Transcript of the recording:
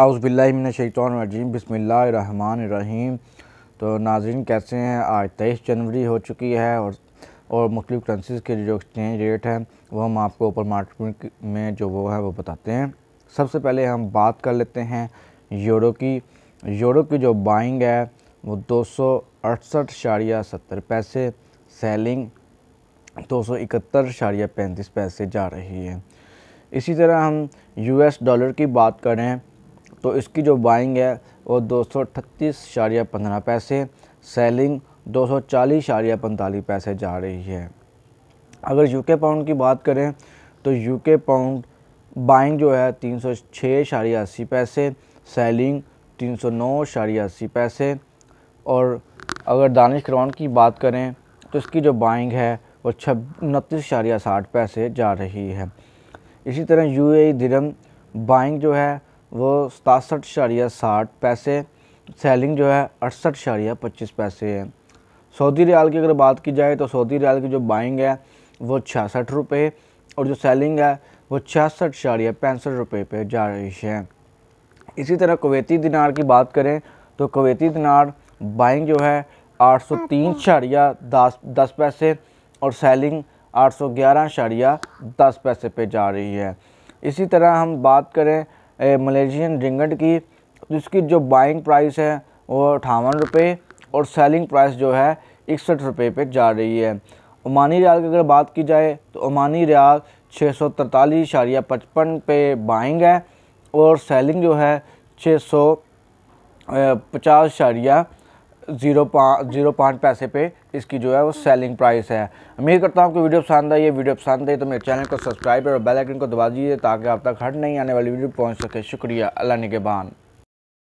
आउज़बिल्लिमिनशैतरजीम बसमीम तो नाजरन कैसे हैं आज तेईस जनवरी हो चुकी है और और मुख्तु करेंसीज़ के जो एक्सचेंज रेट हैं वो हम आपको ऊपर मार्केट में जो वो है वो बताते हैं सबसे पहले हम बात कर लेते हैं यूरो की यूरो की जो बाइंग है वो दो सौ अड़सठ पैसे सेलिंग दो सौ इकहत्तर पैंतीस पैसे जा रही है इसी तरह हम यूएस डॉलर की बात करें तो इसकी जो बाइंग है वो दो सौ पंद्रह पैसे सेलिंग दो सौ चालीस पैंतालीस पैसे जा रही है अगर यूके पाउंड की बात करें तो यूके पाउंड बाइंग जो है तीन सौ छः अस्सी पैसे सेलिंग तीन सौ नौ अस्सी पैसे और अगर दानिश करवान की बात करें तो इसकी जो बाइंग है वो छब उनतीस शारिया साठ पैसे जा रही है इसी तरह यू ए दिरम बाइंग जो है वो सतासठ अशारिया साठ पैसे सेलिंग जो है अड़सठ अशारिया पच्चीस पैसे है सऊदी रियाल की अगर बात की जाए तो सऊदी रियाल की जो बाइंग है वो छियासठ रुपये और जो सेलिंग है वो छियासठ अशारिया पैंसठ रुपये पे जा रही है इसी तरह कवेती दिनार की बात करें तो कवेती दिनार बाइंग जो है आठ सौ तीन अशारिया अच्छा। दस दस पैसे और सेलिंग आठ सौ ग्यारह अशारिया दस पैसे पे जा रही है इसी तरह हम बात करें मलेशियन रिंगट की जिसकी जो बाइंग प्राइस है वो अठावन रुपये और सेलिंग प्राइस जो है इकसठ रुपये पे जा रही है ओमानी रियाल की अगर बात की जाए तो ओमानी रियाल छः सौ तरतालीस इशारिया पचपन पे बाइंग है और सेलिंग जो है छः सौ पचास इशारिया जीरो पाँच जीरो पाँच पैसे पे इसकी जो है वो सेलिंग प्राइस है उम्मीद करता हूँ आपको वीडियो पसंद आई ये वीडियो पसंद आई तो मेरे चैनल को सब्सक्राइब और बेल आइकन को दबा दीजिए ताकि आप तक हट नहीं आने वाली वीडियो पहुँच सके शुक्रिया अल्लाह निगेबान